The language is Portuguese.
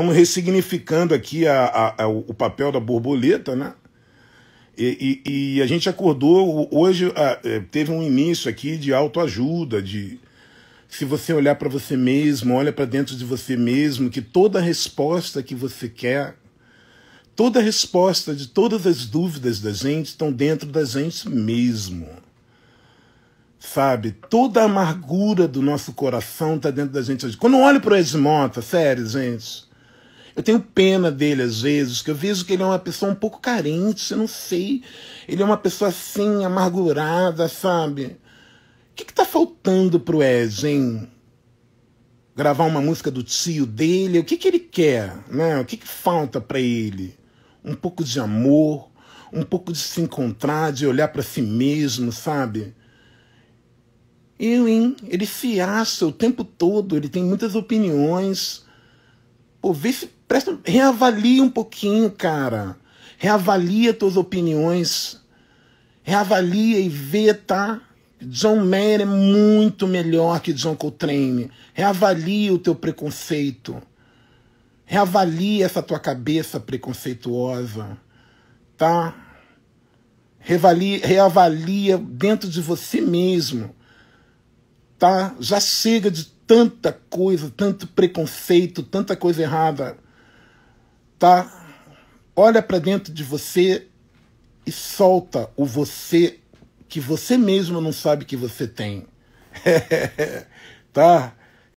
Estamos ressignificando aqui a, a, a, o papel da borboleta, né? E, e, e a gente acordou, hoje é, teve um início aqui de autoajuda, de se você olhar para você mesmo, olha para dentro de você mesmo, que toda resposta que você quer, toda resposta de todas as dúvidas da gente estão dentro da gente mesmo. Sabe? Toda a amargura do nosso coração está dentro da gente. Quando eu olho para o Edmota, sério, gente, eu tenho pena dele às vezes, que eu vejo que ele é uma pessoa um pouco carente, eu não sei. Ele é uma pessoa assim, amargurada, sabe? O que, está faltando pro Ed, hein? Gravar uma música do tio dele? O que, que ele quer? Né? O que, que falta para ele? Um pouco de amor, um pouco de se encontrar, de olhar para si mesmo, sabe? Eu, hein? Ele se acha o tempo todo, ele tem muitas opiniões. Pô, vê se Presta, reavalia um pouquinho, cara. Reavalia tuas opiniões. Reavalia e vê, tá? John Mayer é muito melhor que John Coltrane. Reavalia o teu preconceito. Reavalia essa tua cabeça preconceituosa, tá? Reavalia, reavalia dentro de você mesmo, tá? Já chega de tanta coisa, tanto preconceito, tanta coisa errada tá? Olha para dentro de você e solta o você que você mesmo não sabe que você tem. tá?